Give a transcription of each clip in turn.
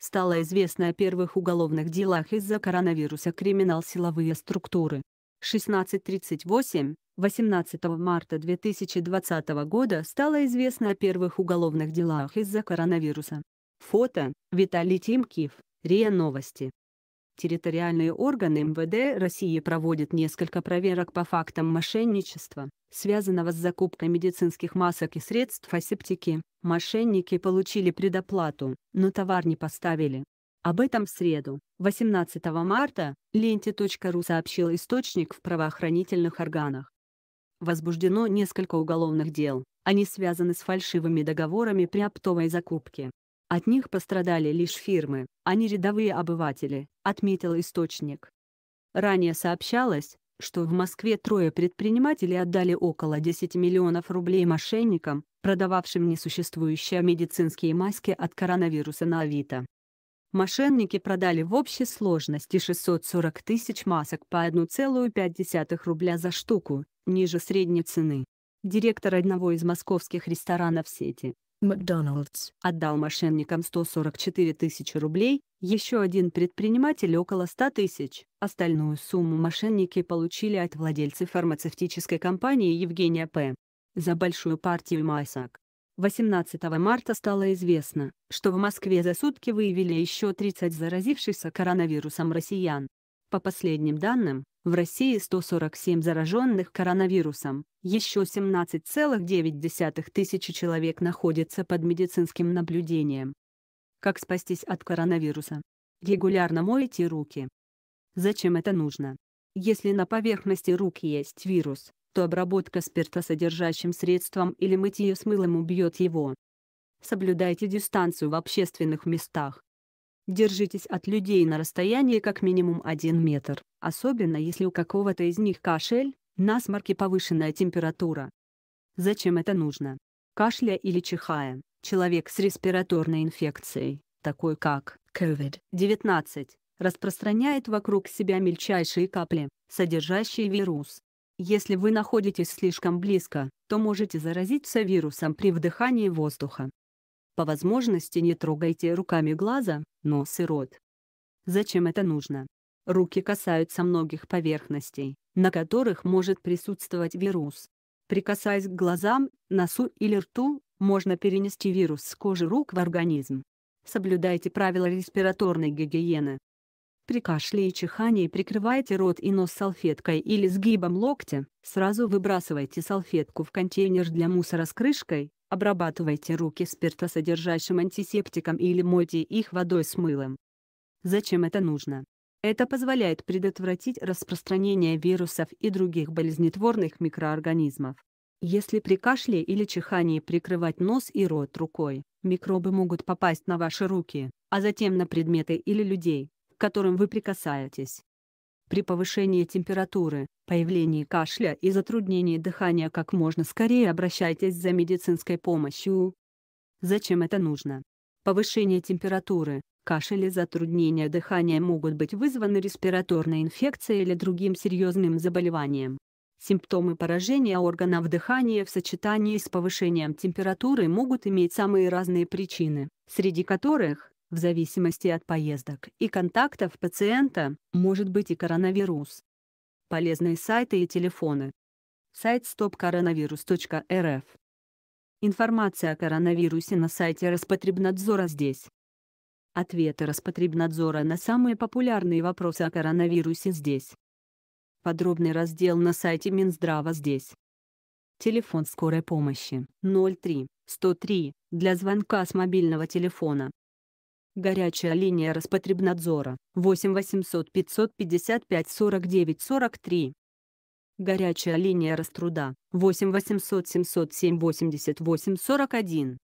стало известно о первых уголовных делах из-за коронавируса криминал силовые структуры. 16.38, 18 марта 2020 года стало известно о первых уголовных делах из-за коронавируса. Фото, Виталий Тимкив, РИА Новости. Территориальные органы МВД России проводят несколько проверок по фактам мошенничества, связанного с закупкой медицинских масок и средств асептики. Мошенники получили предоплату, но товар не поставили. Об этом в среду, 18 марта, ленте.ру сообщил источник в правоохранительных органах. Возбуждено несколько уголовных дел, они связаны с фальшивыми договорами при оптовой закупке. От них пострадали лишь фирмы, а не рядовые обыватели, отметил источник. Ранее сообщалось, что в Москве трое предпринимателей отдали около 10 миллионов рублей мошенникам, продававшим несуществующие медицинские маски от коронавируса на Авито. Мошенники продали в общей сложности 640 тысяч масок по 1,5 рубля за штуку, ниже средней цены. Директор одного из московских ресторанов сети, Макдоналдс отдал мошенникам 144 тысячи рублей, еще один предприниматель около 100 тысяч. Остальную сумму мошенники получили от владельца фармацевтической компании Евгения П. за большую партию масок. 18 марта стало известно, что в Москве за сутки выявили еще 30 заразившихся коронавирусом россиян. По последним данным, в России 147 зараженных коронавирусом. Еще 17,9 тысячи человек находятся под медицинским наблюдением. Как спастись от коронавируса? Регулярно мойте руки. Зачем это нужно? Если на поверхности рук есть вирус, то обработка спиртосодержащим средством или мытье с мылом убьет его. Соблюдайте дистанцию в общественных местах. Держитесь от людей на расстоянии как минимум 1 метр, особенно если у какого-то из них кашель, насморк и повышенная температура. Зачем это нужно? Кашля или чихая, человек с респираторной инфекцией, такой как COVID-19, распространяет вокруг себя мельчайшие капли, содержащие вирус. Если вы находитесь слишком близко, то можете заразиться вирусом при вдыхании воздуха. По возможности не трогайте руками глаза, нос и рот. Зачем это нужно? Руки касаются многих поверхностей, на которых может присутствовать вирус. Прикасаясь к глазам, носу или рту, можно перенести вирус с кожи рук в организм. Соблюдайте правила респираторной гигиены. При кашле и чихании прикрывайте рот и нос салфеткой или сгибом локтя, сразу выбрасывайте салфетку в контейнер для мусора с крышкой, Обрабатывайте руки спиртосодержащим антисептиком или мойте их водой с мылом. Зачем это нужно? Это позволяет предотвратить распространение вирусов и других болезнетворных микроорганизмов. Если при кашле или чихании прикрывать нос и рот рукой, микробы могут попасть на ваши руки, а затем на предметы или людей, к которым вы прикасаетесь при повышении температуры, появлении кашля и затруднении дыхания как можно скорее обращайтесь за медицинской помощью. Зачем это нужно? Повышение температуры, кашель и затруднение дыхания могут быть вызваны респираторной инфекцией или другим серьезным заболеванием. Симптомы поражения органов дыхания в сочетании с повышением температуры могут иметь самые разные причины, среди которых в зависимости от поездок и контактов пациента может быть и коронавирус. Полезные сайты и телефоны. Сайт stopcoronavirus.rf Информация о коронавирусе на сайте Роспотребнадзора здесь. Ответы Роспотребнадзора на самые популярные вопросы о коронавирусе здесь. Подробный раздел на сайте Минздрава здесь. Телефон скорой помощи 03 103 для звонка с мобильного телефона. Горячая линия Роспотребнадзора 8 800 555 49 43. Горячая линия Раструда 8 800 707 88 41.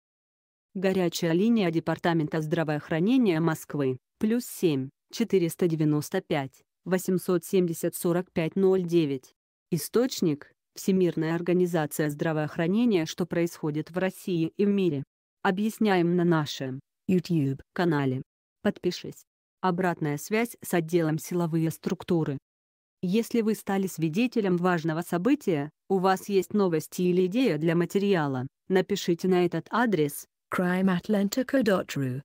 Горячая линия Департамента здравоохранения Москвы плюс 7 495 870 45 09. Источник – Всемирная организация здравоохранения «Что происходит в России и в мире». Объясняем на нашем YouTube канале. Подпишись. Обратная связь с отделом «Силовые структуры». Если вы стали свидетелем важного события, у вас есть новости или идея для материала, напишите на этот адрес crimeatlantica.ru